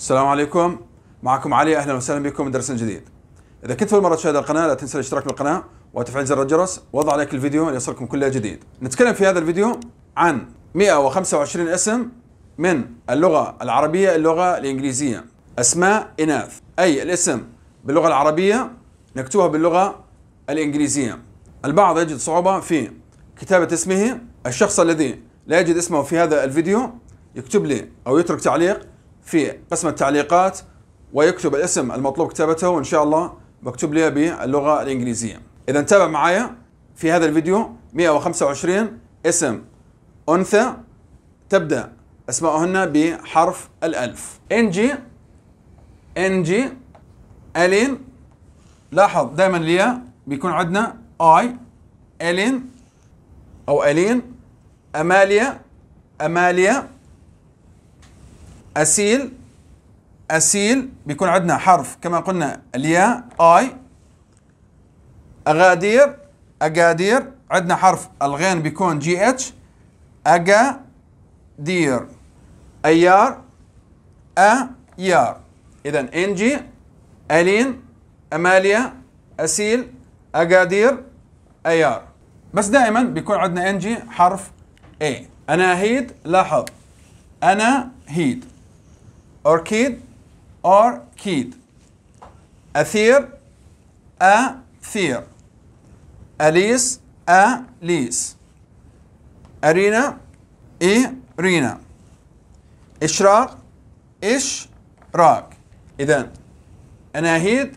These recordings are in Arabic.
السلام عليكم معكم علي اهلا وسهلا بكم في درس جديد اذا كنت اول مره تشاهد القناه لا تنسى الاشتراك بالقناه وتفعيل زر الجرس وضع لايك الفيديو ليصلكم كل جديد نتكلم في هذا الفيديو عن 125 اسم من اللغه العربيه اللغه الانجليزيه اسماء اناث اي الاسم باللغه العربيه نكتبها باللغه الانجليزيه البعض يجد صعوبه في كتابه اسمه الشخص الذي لا يجد اسمه في هذا الفيديو يكتب لي او يترك تعليق في قسم التعليقات ويكتب الاسم المطلوب كتابته وان شاء الله مكتوب لي باللغه الانجليزيه. اذا تابع معايا في هذا الفيديو 125 اسم انثى تبدا اسماءهن بحرف الالف. انجي انجي الين لاحظ دائما الياء بيكون عندنا اي الين او الين اماليا اماليا أسيل أسيل بيكون عندنا حرف كما قلنا الياء آي أغادير أقادير عندنا حرف الغين بيكون جي اتش أقادير أيار أيار إذا إنجي ألين أماليا أسيل أقادير أيار بس دائما بيكون عندنا إنجي حرف إي أناهيد لاحظ أنا هيد أوركيد أوركيد أثير أثير أليس أليس أرينا إرينا إشراق إشراق إذا أناهيد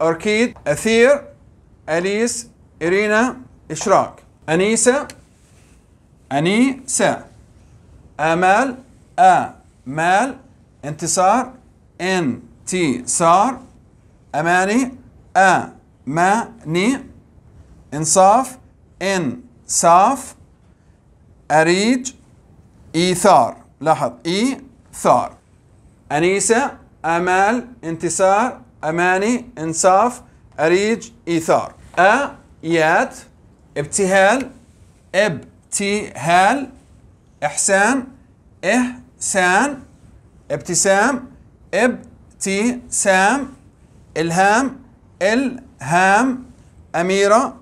أوركيد أثير أليس إرينا إشراق أنيسة أنيسة آمال آمال انتصار ان تي صار أماني أماني إنصاف ان صاف أريج إيثار لاحظ إيثار أنيسة أمال انتصار أماني إنصاف أريج إيثار ا يات ابتهال ابتهال إحسان إحسان ابتسام ابتسام الهام الهام أميرة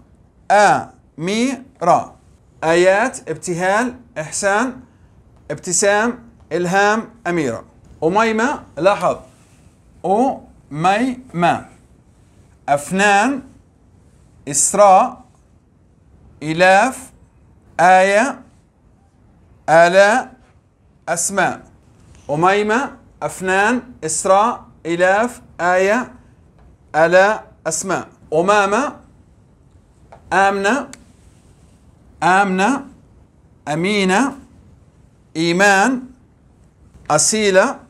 أميرة آيات ابتهال إحسان ابتسام إلهام أميرة أميمة لاحظ أميمة أفنان إسراء إلاف آية آلاء أسماء أميمة أفنان إسراء إلاف آية ألا أسماء أمامة آمنة آمنة أمينة إيمان أصيلة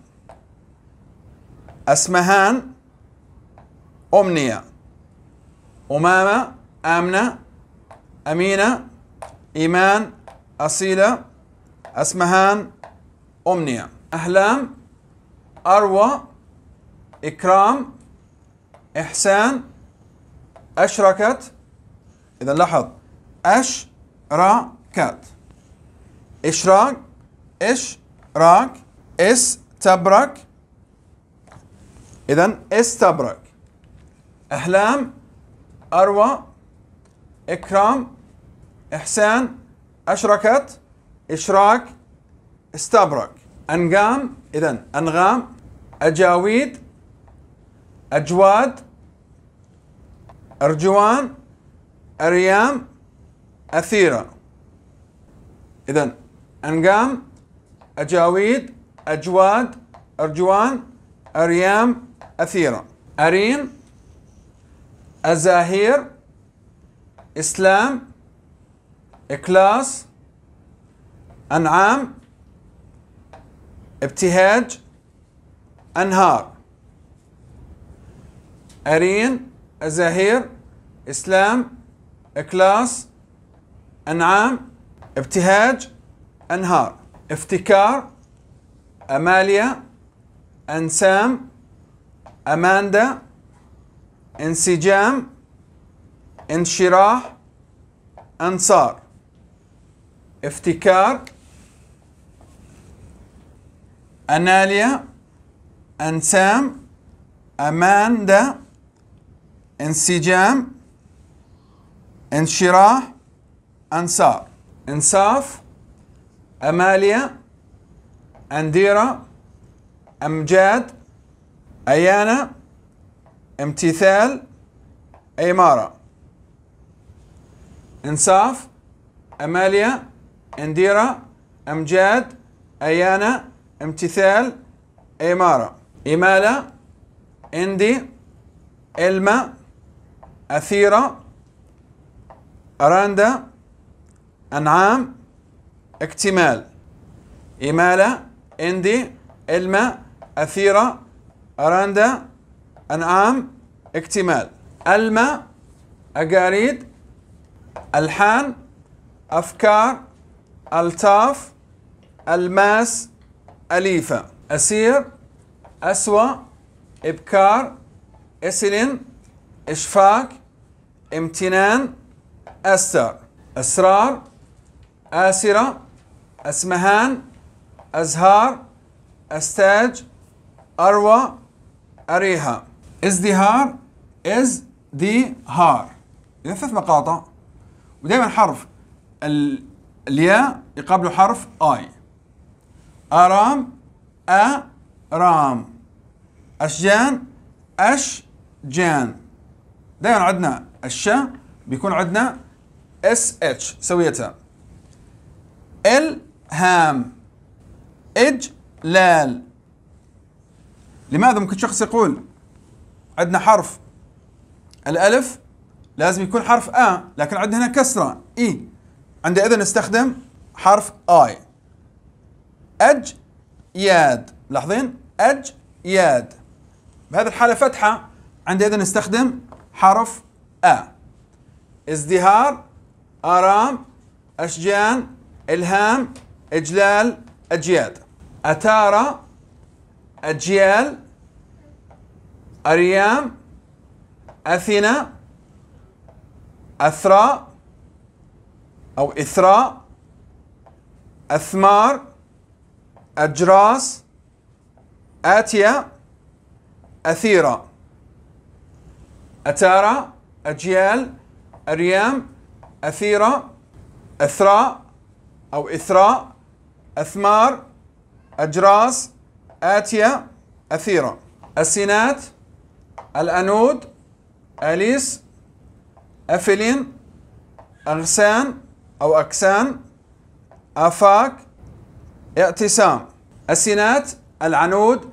أسمهان أمنية أمامة آمنة أمينة إيمان أصيلة أسمهان أمنية أحلام أروى إكرام إحسان أشركت إذا لاحظ أشركت إشراك إشراك استبرك إذا استبرك أحلام أروى إكرام إحسان أشركت إشراك استبرك أنغام إذا أنغام أجاويد أجواد أرجوان أريام أثيرة إذا أنغام أجاويد أجواد أرجوان أريام أثيرة أريم أزاهير إسلام إكلاس أنعام ابتهاج أنهار أرين أزاهير إسلام إكلاس أنعام ابتهاج أنهار افتكار أماليا أنسام أماندا انسجام انشراح أنصار افتكار أناليا أنسام أماندا انسجام انشراح أنصار إنصاف أماليا أنديرة أمجاد أيانا امتثال إمارة إنصاف أماليا أنديرة أمجاد أيانا امتثال إمارة إمالة إندي إلما أثيرة أراندا أنعام اكتمال إمالة إندي إلما أثيرة أراندا أنعام اكتمال الماء أقاريد ألحان أفكار ألطاف ألماس أليفة أسير أسوأ إبكار إسلم إشفاك امتنان أستر أسرار آسرة أسمهان أزهار أستاج أروى أريها ازدهار از دي هار إذا ثلاث مقاطع ودائما حرف الياء يقابله حرف آي أرام أرام أشجان أشجان دائما عندنا الشا بيكون عندنا اس اتش سويتها الهام اجلال لماذا ممكن شخص يقول عندنا حرف الالف لازم يكون حرف ا لكن عندنا هنا كسره اي عند إذن نستخدم حرف اي أجياد ملاحظين أجياد بهذه الحالة فتحة عندئذ نستخدم حرف أ ازدهار آرام أشجان إلهام إجلال أجياد أتارى أجيال أريام أثينا أثراء أو إثراء أثمار أجراس آتية أثيرة أتارا أجيال أريام أثيرة أثراء أو إثراء أثمار أجراس آتية أثيرة السينات الأنود أليس أفلين أغسان أو أكسان آفاك اعتصام السينات العنود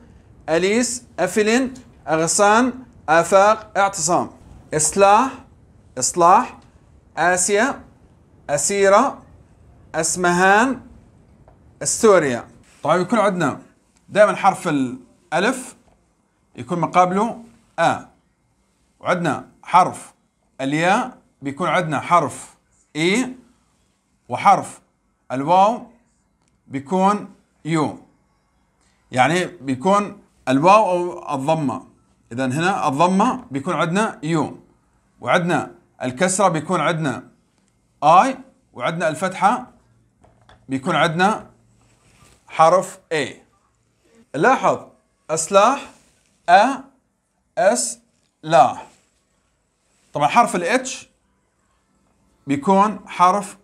أليس أفلن أغصان آفاق اعتصام إصلاح إصلاح آسيا أسيرة أسمهان استوريا طيب يكون عندنا دائما حرف الألف يكون مقابله أ وعندنا حرف الياء بيكون عندنا حرف إي وحرف الواو بيكون يو يعني بيكون الواو أو الضمة إذا هنا الضمة بيكون عندنا يو وعندنا الكسرة بيكون عندنا آي وعندنا الفتحة بيكون عندنا حرف اي لاحظ أسلاح أ أس لا طبعا حرف الاتش بيكون حرف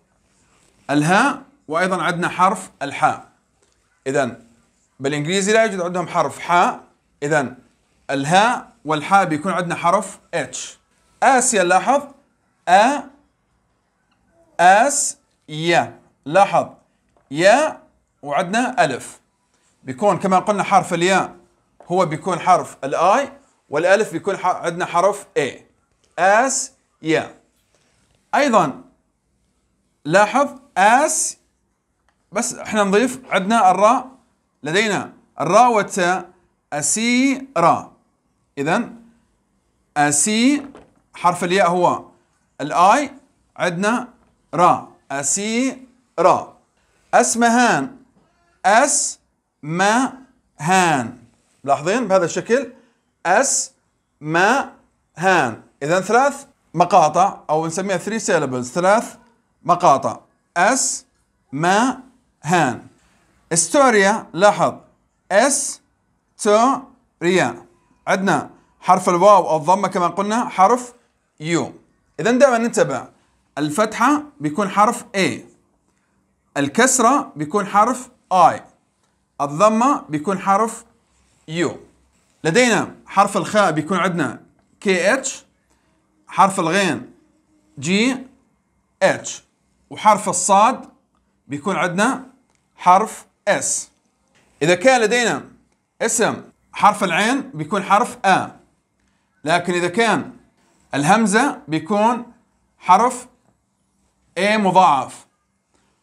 الهاء وايضا عندنا حرف الحاء اذا بالانجليزي لا يوجد عندهم حرف حاء اذا الهاء والحاء بيكون عندنا حرف اتش اسيا لاحظ ا اس يا لاحظ يا وعندنا الف بيكون كما قلنا حرف الياء هو بيكون حرف الاي والالف بيكون عندنا حرف اي اس يا ايضا لاحظ اس بس احنا نضيف عندنا الراء لدينا الراء والتاء اسي را إذا أسي حرف الياء هو الآي عندنا را را أسمهان اس ما هان ملاحظين بهذا الشكل اس ما هان إذا ثلاث مقاطع أو نسميها ثري سيلبلز ثلاث مقاطع أس ما هان استوريا لاحظ اس تو ريا عندنا حرف الواو او الضمه كما قلنا حرف يو اذا دائما ننتبه الفتحه بيكون حرف اي الكسره بيكون حرف اي الضمه بيكون حرف يو لدينا حرف الخاء بيكون عندنا كي اتش حرف الغين جي اتش وحرف الصاد بيكون عندنا حرف اس إذا كان لدينا اسم حرف العين بيكون حرف آ لكن إذا كان الهمزة بيكون حرف A مضاعف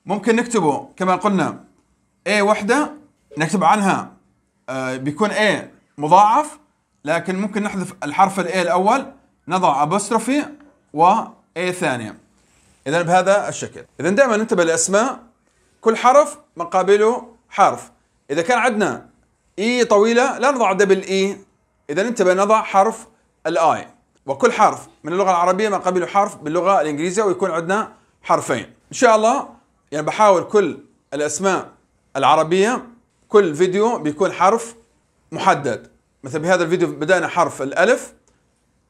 ممكن نكتبه كما قلنا A وحدة نكتب عنها آه، بيكون A مضاعف لكن ممكن نحذف الحرف الـ A الأول نضع أبوسترفي و A ثانية إذا بهذا الشكل إذا دائما ننتبه للأسماء كل حرف مقابله حرف إذا كان عندنا إي e طويلة لا نضع دبل إي e. إذا انتبه نضع حرف الآي وكل حرف من اللغة العربية مقابله حرف باللغة الإنجليزية ويكون عندنا حرفين إن شاء الله يعني بحاول كل الأسماء العربية كل فيديو بيكون حرف محدد مثلا بهذا الفيديو بدأنا حرف الألف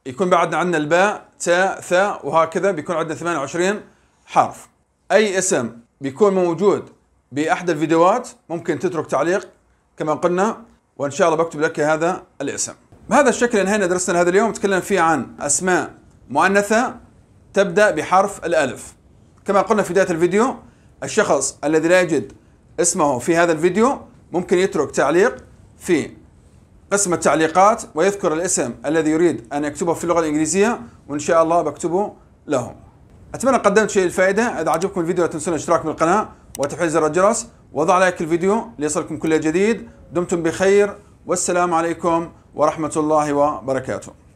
يكون بعدنا عندنا الباء تاء ثاء وهكذا بيكون عندنا 28 حرف أي اسم بيكون موجود باحد الفيديوهات ممكن تترك تعليق كما قلنا وان شاء الله بكتب لك هذا الاسم. بهذا الشكل انهينا درسنا هذا اليوم تكلمنا فيه عن اسماء مؤنثه تبدا بحرف الالف. كما قلنا في بدايه الفيديو الشخص الذي لا يجد اسمه في هذا الفيديو ممكن يترك تعليق في قسم التعليقات ويذكر الاسم الذي يريد ان يكتبه في اللغه الانجليزيه وان شاء الله بكتبه لهم اتمنى قدمت شيء الفائده اذا عجبكم الفيديو لا تنسون الاشتراك بالقناه وتفعيل زر الجرس وضع لايك الفيديو ليصلكم كل جديد دمتم بخير والسلام عليكم ورحمه الله وبركاته